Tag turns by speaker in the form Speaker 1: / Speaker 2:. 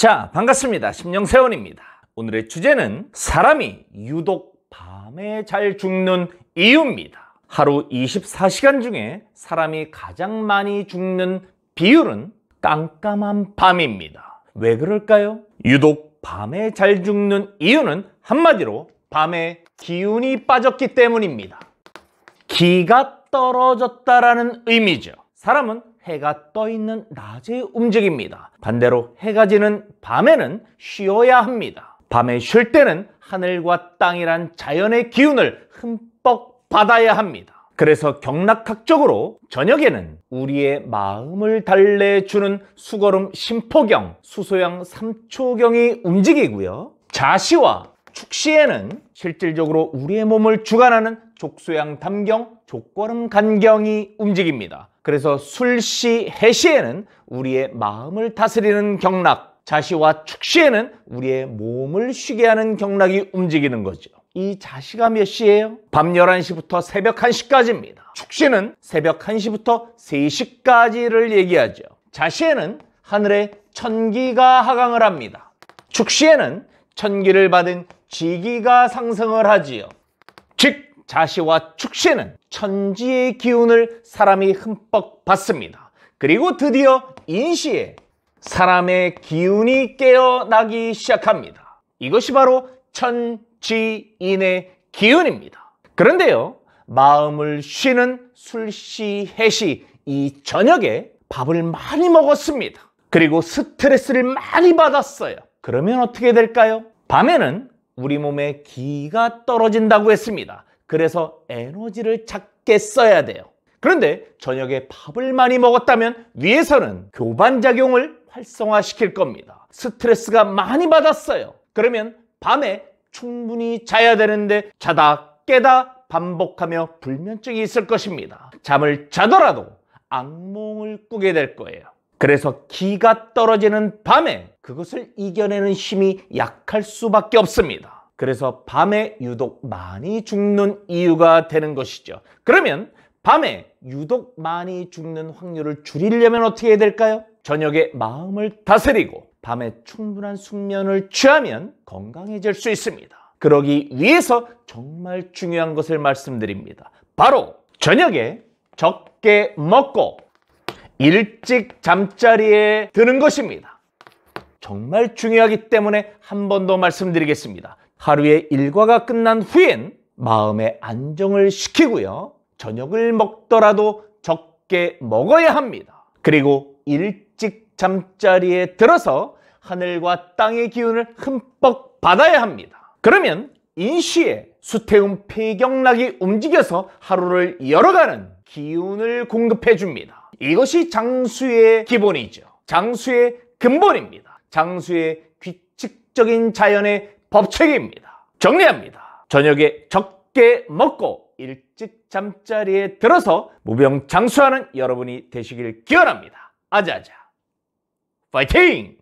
Speaker 1: 자, 반갑습니다. 심령세원입니다. 오늘의 주제는 사람이 유독 밤에 잘 죽는 이유입니다. 하루 24시간 중에 사람이 가장 많이 죽는 비율은 깜깜한 밤입니다. 왜 그럴까요? 유독 밤에 잘 죽는 이유는 한마디로 밤에 기운이 빠졌기 때문입니다. 기가 떨어졌다라는 의미죠. 사람은 해가 떠 있는 낮에 움직입니다. 반대로 해가 지는 밤에는 쉬어야 합니다. 밤에 쉴 때는 하늘과 땅이란 자연의 기운을 흠뻑 받아야 합니다. 그래서 경락학적으로 저녁에는 우리의 마음을 달래주는 수거름 심포경, 수소양 삼초경이 움직이고요. 자시와 축시에는 실질적으로 우리의 몸을 주관하는 족소양 담경, 족걸음 간경이 움직입니다. 그래서 술시, 해시에는 우리의 마음을 다스리는 경락, 자시와 축시에는 우리의 몸을 쉬게 하는 경락이 움직이는 거죠. 이 자시가 몇 시예요? 밤 11시부터 새벽 1시까지입니다. 축시는 새벽 1시부터 3시까지를 얘기하죠. 자시에는 하늘에 천기가 하강을 합니다. 축시에는 천기를 받은 지기가 상승을 하지요. 자시와 축시는 천지의 기운을 사람이 흠뻑 받습니다. 그리고 드디어 인시에 사람의 기운이 깨어나기 시작합니다. 이것이 바로 천지인의 기운입니다. 그런데요, 마음을 쉬는 술시, 해시 이 저녁에 밥을 많이 먹었습니다. 그리고 스트레스를 많이 받았어요. 그러면 어떻게 될까요? 밤에는 우리 몸에 기가 떨어진다고 했습니다. 그래서 에너지를 작게 써야 돼요. 그런데 저녁에 밥을 많이 먹었다면 위에서는 교반작용을 활성화시킬 겁니다. 스트레스가 많이 받았어요. 그러면 밤에 충분히 자야 되는데 자다 깨다 반복하며 불면증이 있을 것입니다. 잠을 자더라도 악몽을 꾸게 될 거예요. 그래서 기가 떨어지는 밤에 그것을 이겨내는 힘이 약할 수밖에 없습니다. 그래서 밤에 유독 많이 죽는 이유가 되는 것이죠. 그러면 밤에 유독 많이 죽는 확률을 줄이려면 어떻게 해야 될까요? 저녁에 마음을 다스리고 밤에 충분한 숙면을 취하면 건강해질 수 있습니다. 그러기 위해서 정말 중요한 것을 말씀드립니다. 바로 저녁에 적게 먹고 일찍 잠자리에 드는 것입니다. 정말 중요하기 때문에 한 번 더 말씀드리겠습니다. 하루의 일과가 끝난 후엔 마음의 안정을 시키고요. 저녁을 먹더라도 적게 먹어야 합니다. 그리고 일찍 잠자리에 들어서 하늘과 땅의 기운을 흠뻑 받아야 합니다. 그러면 인시에 수태운 폐경락이 움직여서 하루를 열어가는 기운을 공급해 줍니다. 이것이 장수의 기본이죠. 장수의 근본입니다. 장수의 규칙적인 자연의 법칙입니다. 정리합니다. 저녁에 적게 먹고 일찍 잠자리에 들어서 무병장수하는 여러분이 되시길 기원합니다. 아자아자. 파이팅!